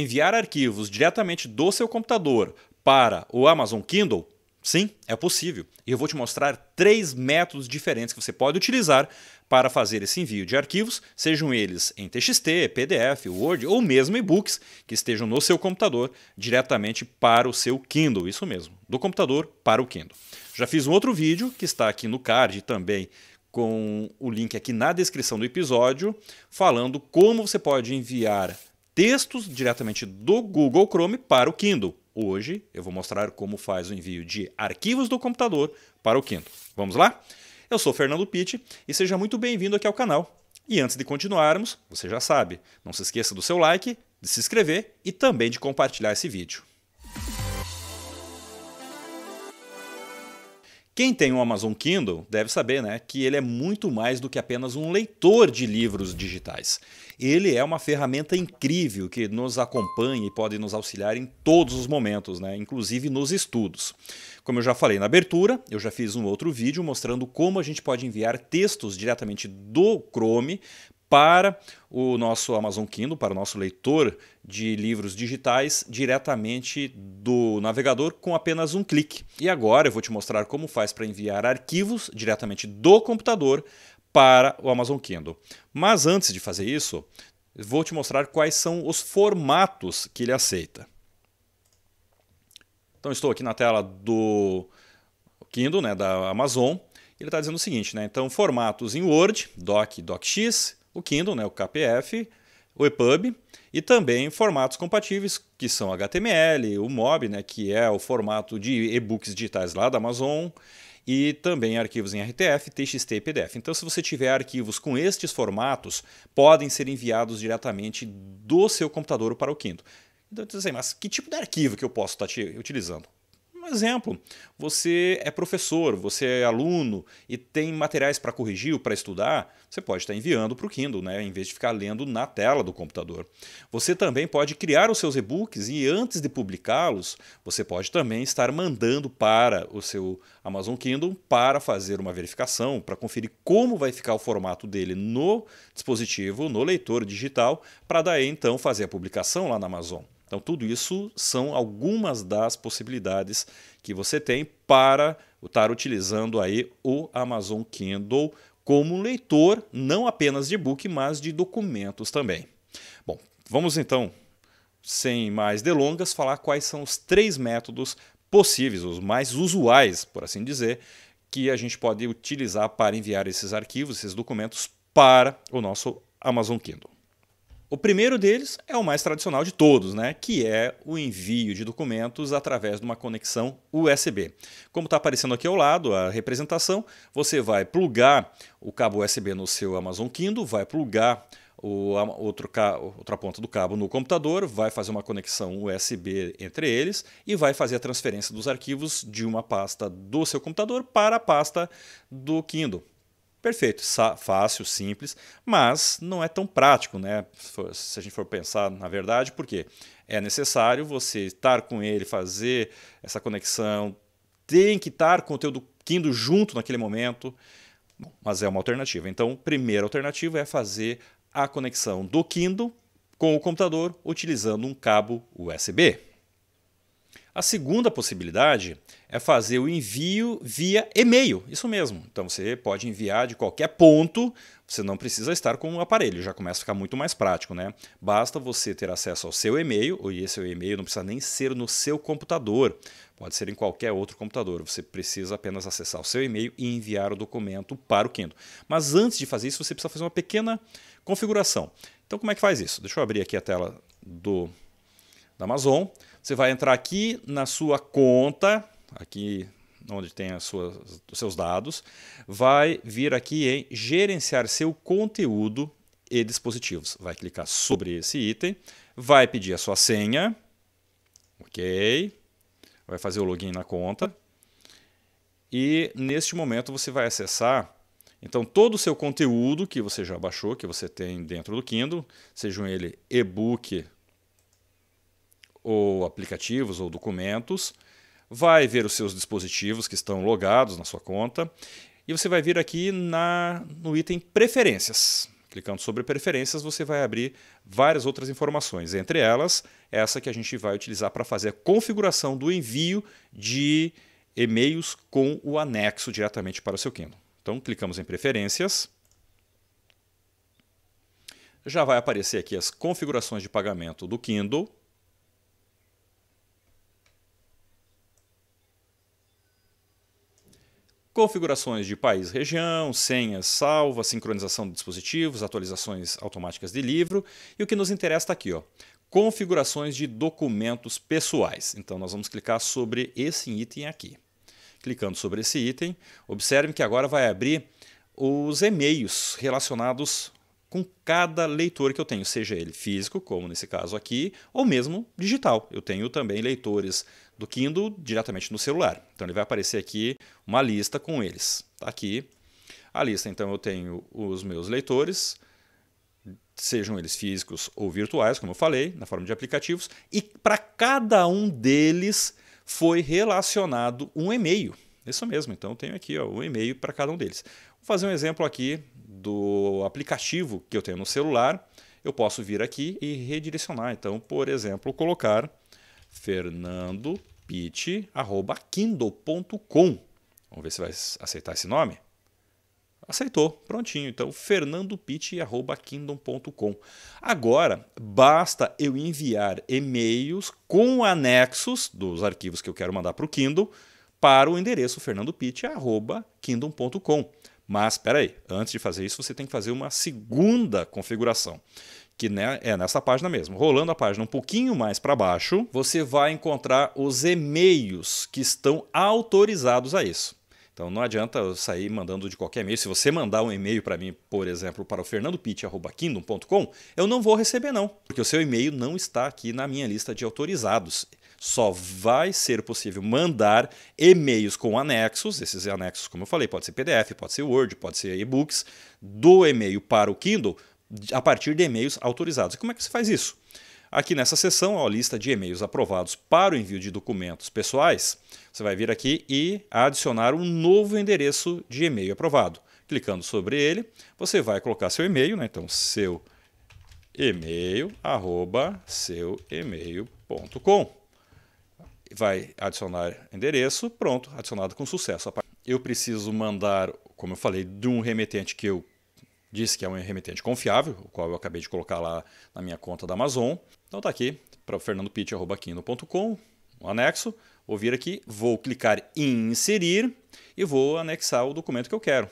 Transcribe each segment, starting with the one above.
enviar arquivos diretamente do seu computador para o Amazon Kindle? Sim, é possível. E eu vou te mostrar três métodos diferentes que você pode utilizar para fazer esse envio de arquivos, sejam eles em TXT, PDF, Word ou mesmo e-books que estejam no seu computador diretamente para o seu Kindle, isso mesmo, do computador para o Kindle. Já fiz um outro vídeo que está aqui no card também com o link aqui na descrição do episódio, falando como você pode enviar textos diretamente do Google Chrome para o Kindle. Hoje eu vou mostrar como faz o envio de arquivos do computador para o Kindle. Vamos lá? Eu sou Fernando Pitti e seja muito bem-vindo aqui ao canal. E antes de continuarmos, você já sabe, não se esqueça do seu like, de se inscrever e também de compartilhar esse vídeo. Quem tem o Amazon Kindle deve saber né, que ele é muito mais do que apenas um leitor de livros digitais. Ele é uma ferramenta incrível que nos acompanha e pode nos auxiliar em todos os momentos, né, inclusive nos estudos. Como eu já falei na abertura, eu já fiz um outro vídeo mostrando como a gente pode enviar textos diretamente do Chrome para o nosso Amazon Kindle, para o nosso leitor de livros digitais, diretamente do navegador com apenas um clique. E agora eu vou te mostrar como faz para enviar arquivos diretamente do computador para o Amazon Kindle. Mas antes de fazer isso, vou te mostrar quais são os formatos que ele aceita. Então estou aqui na tela do Kindle, né, da Amazon. Ele está dizendo o seguinte, né? Então formatos em Word, Doc, DocX, o Kindle, né, o KPF, o EPUB e também formatos compatíveis que são HTML, o MOB, né, que é o formato de e-books digitais lá da Amazon e também arquivos em RTF, TXT e PDF. Então, se você tiver arquivos com estes formatos, podem ser enviados diretamente do seu computador para o Kindle. Então, você assim, mas que tipo de arquivo que eu posso tá estar utilizando? exemplo, você é professor, você é aluno e tem materiais para corrigir ou para estudar, você pode estar tá enviando para o Kindle, né? em vez de ficar lendo na tela do computador. Você também pode criar os seus e-books e antes de publicá-los, você pode também estar mandando para o seu Amazon Kindle para fazer uma verificação, para conferir como vai ficar o formato dele no dispositivo, no leitor digital, para daí então fazer a publicação lá na Amazon. Então, tudo isso são algumas das possibilidades que você tem para estar utilizando aí o Amazon Kindle como leitor, não apenas de e-book, mas de documentos também. Bom, vamos então, sem mais delongas, falar quais são os três métodos possíveis, os mais usuais, por assim dizer, que a gente pode utilizar para enviar esses arquivos, esses documentos para o nosso Amazon Kindle. O primeiro deles é o mais tradicional de todos, né? que é o envio de documentos através de uma conexão USB. Como está aparecendo aqui ao lado a representação, você vai plugar o cabo USB no seu Amazon Kindle, vai plugar o, a, outro, outra ponta do cabo no computador, vai fazer uma conexão USB entre eles e vai fazer a transferência dos arquivos de uma pasta do seu computador para a pasta do Kindle. Perfeito, fácil, simples, mas não é tão prático, né? Se a gente for pensar na verdade, porque é necessário você estar com ele, fazer essa conexão, tem que estar com o teu Kindle junto naquele momento, mas é uma alternativa. Então, primeira alternativa é fazer a conexão do Kindle com o computador utilizando um cabo USB. A segunda possibilidade é fazer o envio via e-mail, isso mesmo. Então você pode enviar de qualquer ponto, você não precisa estar com o um aparelho, já começa a ficar muito mais prático, né? Basta você ter acesso ao seu e-mail, e esse e-mail não precisa nem ser no seu computador, pode ser em qualquer outro computador. Você precisa apenas acessar o seu e-mail e enviar o documento para o Kindle. Mas antes de fazer isso, você precisa fazer uma pequena configuração. Então como é que faz isso? Deixa eu abrir aqui a tela do da Amazon. Você vai entrar aqui na sua conta, aqui onde tem as suas, os seus dados, vai vir aqui em gerenciar seu conteúdo e dispositivos. Vai clicar sobre esse item, vai pedir a sua senha, ok, vai fazer o login na conta e neste momento você vai acessar então todo o seu conteúdo que você já baixou, que você tem dentro do Kindle, sejam ele e-book ou aplicativos ou documentos, vai ver os seus dispositivos que estão logados na sua conta e você vai vir aqui na, no item Preferências. Clicando sobre Preferências, você vai abrir várias outras informações, entre elas essa que a gente vai utilizar para fazer a configuração do envio de e-mails com o anexo diretamente para o seu Kindle. Então, clicamos em Preferências. Já vai aparecer aqui as configurações de pagamento do Kindle. configurações de país, região, senhas salva, sincronização de dispositivos, atualizações automáticas de livro e o que nos interessa está aqui, ó, configurações de documentos pessoais. Então nós vamos clicar sobre esse item aqui. Clicando sobre esse item, observe que agora vai abrir os e-mails relacionados com cada leitor que eu tenho, seja ele físico, como nesse caso aqui, ou mesmo digital. Eu tenho também leitores do Kindle diretamente no celular. Então ele vai aparecer aqui uma lista com eles. Tá aqui a lista. Então eu tenho os meus leitores, sejam eles físicos ou virtuais, como eu falei, na forma de aplicativos, e para cada um deles foi relacionado um e-mail. Isso mesmo, então eu tenho aqui ó, um e-mail para cada um deles. Vou fazer um exemplo aqui do aplicativo que eu tenho no celular, eu posso vir aqui e redirecionar. Então, por exemplo, colocar fernandopit.kindle.com. Vamos ver se vai aceitar esse nome. Aceitou, prontinho. Então, fernandopit.kindle.com. Agora, basta eu enviar e-mails com anexos dos arquivos que eu quero mandar para o Kindle para o endereço fernandopit.kindle.com. Mas espera aí, antes de fazer isso, você tem que fazer uma segunda configuração que né, é nessa página mesmo. Rolando a página um pouquinho mais para baixo, você vai encontrar os e-mails que estão autorizados a isso. Então não adianta eu sair mandando de qualquer e-mail. Se você mandar um e-mail para mim, por exemplo, para o fernandopit.kingdom.com, eu não vou receber não, porque o seu e-mail não está aqui na minha lista de autorizados só vai ser possível mandar e-mails com anexos, esses anexos, como eu falei, pode ser PDF, pode ser Word, pode ser e-books, do e-mail para o Kindle a partir de e-mails autorizados. E como é que se faz isso? Aqui nessa seção, a lista de e-mails aprovados para o envio de documentos pessoais, você vai vir aqui e adicionar um novo endereço de e-mail aprovado. Clicando sobre ele, você vai colocar seu e-mail, né? então seu e-mail, arroba seu e-mail.com vai adicionar endereço, pronto, adicionado com sucesso. Eu preciso mandar, como eu falei, de um remetente que eu disse que é um remetente confiável, o qual eu acabei de colocar lá na minha conta da Amazon. Então tá aqui, para fernandopitch.com, um anexo, vou vir aqui, vou clicar em inserir e vou anexar o documento que eu quero.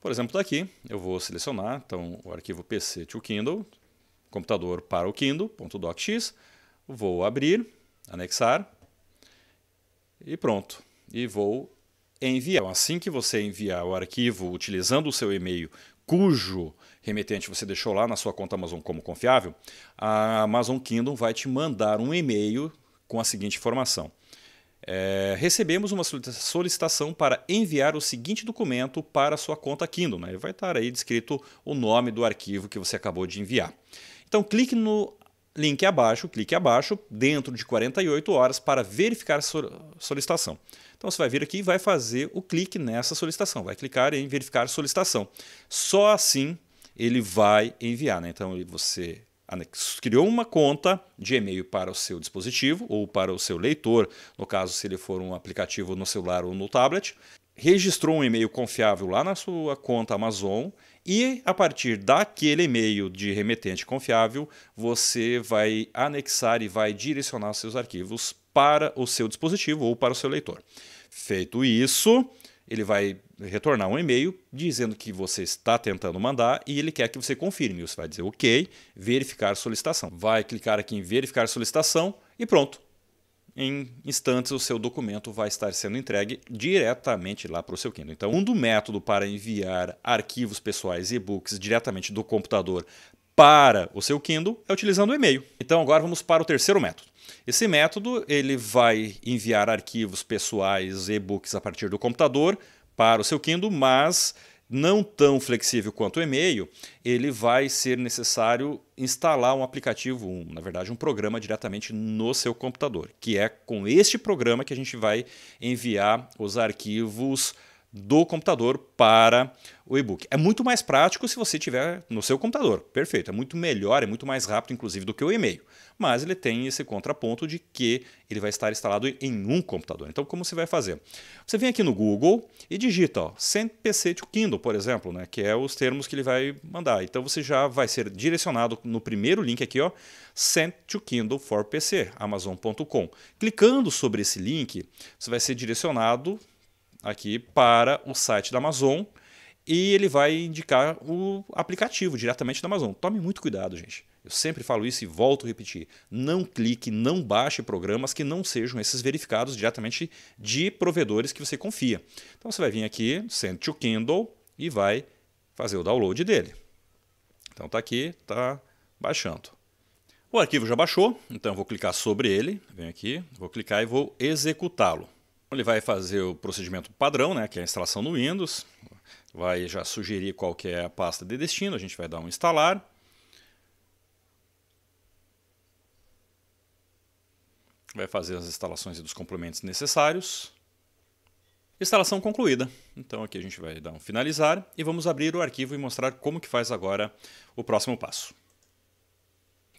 Por exemplo, daqui tá eu vou selecionar então, o arquivo PC to Kindle, computador para o Kindle.docx, vou abrir, anexar, e pronto. E vou enviar. Então, assim que você enviar o arquivo utilizando o seu e-mail cujo remetente você deixou lá na sua conta Amazon como confiável, a Amazon Kindle vai te mandar um e-mail com a seguinte informação. É, recebemos uma solicitação para enviar o seguinte documento para a sua conta Kindle. Né? Vai estar aí descrito o nome do arquivo que você acabou de enviar. Então clique no link abaixo, clique abaixo, dentro de 48 horas para verificar a solicitação. Então você vai vir aqui e vai fazer o clique nessa solicitação, vai clicar em verificar solicitação. Só assim ele vai enviar. Né? Então você criou uma conta de e-mail para o seu dispositivo ou para o seu leitor, no caso se ele for um aplicativo no celular ou no tablet, registrou um e-mail confiável lá na sua conta Amazon e a partir daquele e-mail de remetente confiável, você vai anexar e vai direcionar seus arquivos para o seu dispositivo ou para o seu leitor. Feito isso, ele vai retornar um e-mail dizendo que você está tentando mandar e ele quer que você confirme. Você vai dizer OK, verificar solicitação. Vai clicar aqui em verificar solicitação e pronto em instantes o seu documento vai estar sendo entregue diretamente lá para o seu Kindle. Então, um do método para enviar arquivos pessoais e e-books diretamente do computador para o seu Kindle é utilizando o e-mail. Então agora vamos para o terceiro método. Esse método ele vai enviar arquivos pessoais e-books a partir do computador para o seu Kindle, mas não tão flexível quanto o e-mail, ele vai ser necessário instalar um aplicativo, um, na verdade, um programa diretamente no seu computador, que é com este programa que a gente vai enviar os arquivos do computador para o e-book. É muito mais prático se você tiver no seu computador. Perfeito, é muito melhor, é muito mais rápido inclusive do que o e-mail. Mas ele tem esse contraponto de que ele vai estar instalado em um computador. Então como você vai fazer? Você vem aqui no Google e digita, ó, send PC to Kindle, por exemplo, né, que é os termos que ele vai mandar. Então você já vai ser direcionado no primeiro link aqui, ó, send to Kindle for PC, amazon.com. Clicando sobre esse link, você vai ser direcionado aqui para o site da Amazon e ele vai indicar o aplicativo diretamente da Amazon. Tome muito cuidado, gente. Eu sempre falo isso e volto a repetir. Não clique, não baixe programas que não sejam esses verificados diretamente de provedores que você confia. Então você vai vir aqui, send to Kindle e vai fazer o download dele. Então tá aqui, tá baixando. O arquivo já baixou, então eu vou clicar sobre ele, venho aqui, vou clicar e vou executá-lo. Ele vai fazer o procedimento padrão, né, que é a instalação no Windows. Vai já sugerir qual que é a pasta de destino, a gente vai dar um instalar. Vai fazer as instalações e dos complementos necessários. Instalação concluída. Então aqui a gente vai dar um finalizar e vamos abrir o arquivo e mostrar como que faz agora o próximo passo.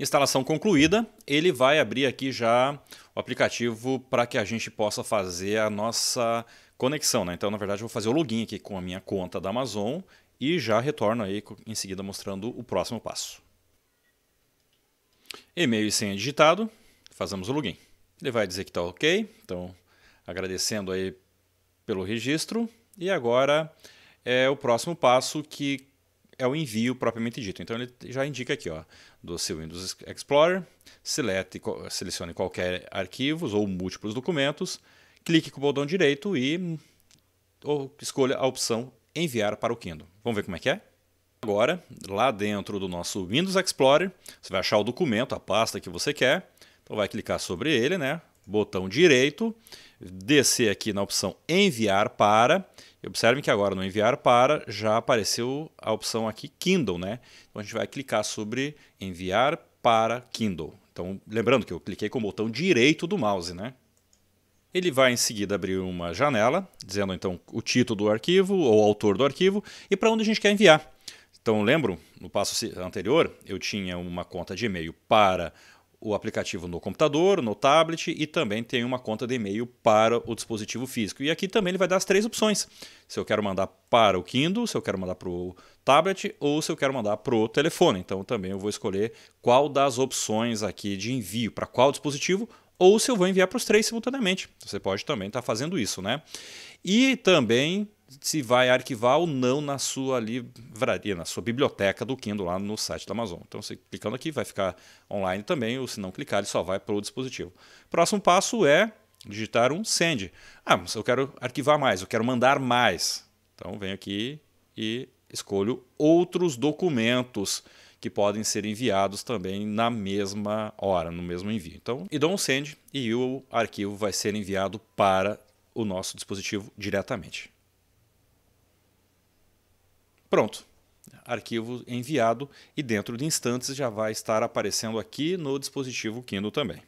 Instalação concluída, ele vai abrir aqui já aplicativo para que a gente possa fazer a nossa conexão. Né? Então, na verdade, eu vou fazer o login aqui com a minha conta da Amazon e já retorno aí em seguida mostrando o próximo passo. E-mail e senha digitado, fazemos o login. Ele vai dizer que está ok, então agradecendo aí pelo registro. E agora é o próximo passo que é o envio propriamente dito. Então ele já indica aqui, ó, do seu Windows Explorer, selecione qualquer arquivos ou múltiplos documentos, clique com o botão direito e ou escolha a opção enviar para o Kindle. Vamos ver como é que é? Agora, lá dentro do nosso Windows Explorer, você vai achar o documento, a pasta que você quer. Então vai clicar sobre ele, né? Botão direito descer aqui na opção enviar para, observem que agora no enviar para já apareceu a opção aqui Kindle, né? Então a gente vai clicar sobre enviar para Kindle. Então, lembrando que eu cliquei com o botão direito do mouse, né? Ele vai em seguida abrir uma janela, dizendo então o título do arquivo ou o autor do arquivo e para onde a gente quer enviar. Então, lembro, no passo anterior, eu tinha uma conta de e-mail para o aplicativo no computador, no tablet e também tem uma conta de e-mail para o dispositivo físico. E aqui também ele vai dar as três opções: se eu quero mandar para o Kindle, se eu quero mandar para o tablet ou se eu quero mandar para o telefone. Então também eu vou escolher qual das opções aqui de envio, para qual dispositivo ou se eu vou enviar para os três simultaneamente. Você pode também estar tá fazendo isso, né? E também se vai arquivar ou não na sua livraria, na sua biblioteca do Kindle lá no site da Amazon. Então, você clicando aqui vai ficar online também, ou se não clicar, ele só vai para o dispositivo. Próximo passo é digitar um send. Ah, mas eu quero arquivar mais, eu quero mandar mais. Então, venho aqui e escolho outros documentos que podem ser enviados também na mesma hora, no mesmo envio. Então, idom send e o arquivo vai ser enviado para o nosso dispositivo diretamente. Pronto. Arquivo enviado e dentro de instantes já vai estar aparecendo aqui no dispositivo Kindle também.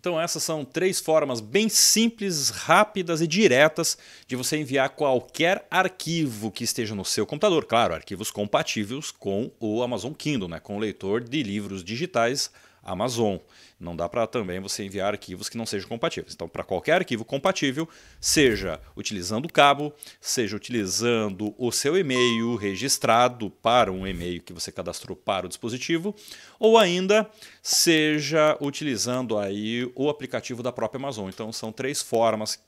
Então, essas são três formas bem simples, rápidas e diretas de você enviar qualquer arquivo que esteja no seu computador. Claro, arquivos compatíveis com o Amazon Kindle, né? com o leitor de livros digitais Amazon. Não dá para também você enviar arquivos que não sejam compatíveis. Então, para qualquer arquivo compatível, seja utilizando o cabo, seja utilizando o seu e-mail registrado para um e-mail que você cadastrou para o dispositivo, ou ainda seja utilizando aí o aplicativo da própria Amazon. Então, são três formas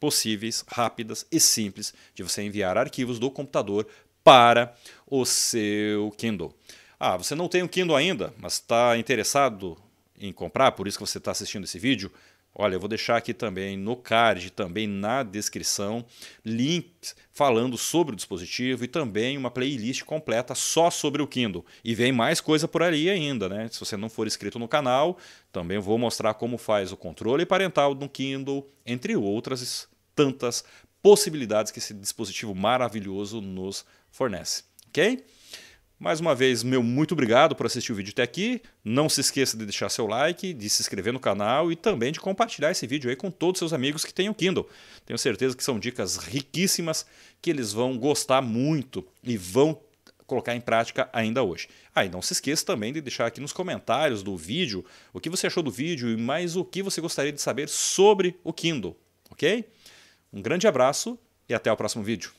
possíveis, rápidas e simples de você enviar arquivos do computador para o seu Kindle. Ah, você não tem um Kindle ainda, mas está interessado em comprar, por isso que você está assistindo esse vídeo. Olha, eu vou deixar aqui também no card, também na descrição, links falando sobre o dispositivo e também uma playlist completa só sobre o Kindle. E vem mais coisa por ali ainda, né? Se você não for inscrito no canal, também vou mostrar como faz o controle parental do Kindle, entre outras tantas possibilidades que esse dispositivo maravilhoso nos fornece, ok? Mais uma vez, meu muito obrigado por assistir o vídeo até aqui. Não se esqueça de deixar seu like, de se inscrever no canal e também de compartilhar esse vídeo aí com todos seus amigos que tenham Kindle. Tenho certeza que são dicas riquíssimas que eles vão gostar muito e vão colocar em prática ainda hoje. Ah, e não se esqueça também de deixar aqui nos comentários do vídeo o que você achou do vídeo e mais o que você gostaria de saber sobre o Kindle, ok? Um grande abraço e até o próximo vídeo.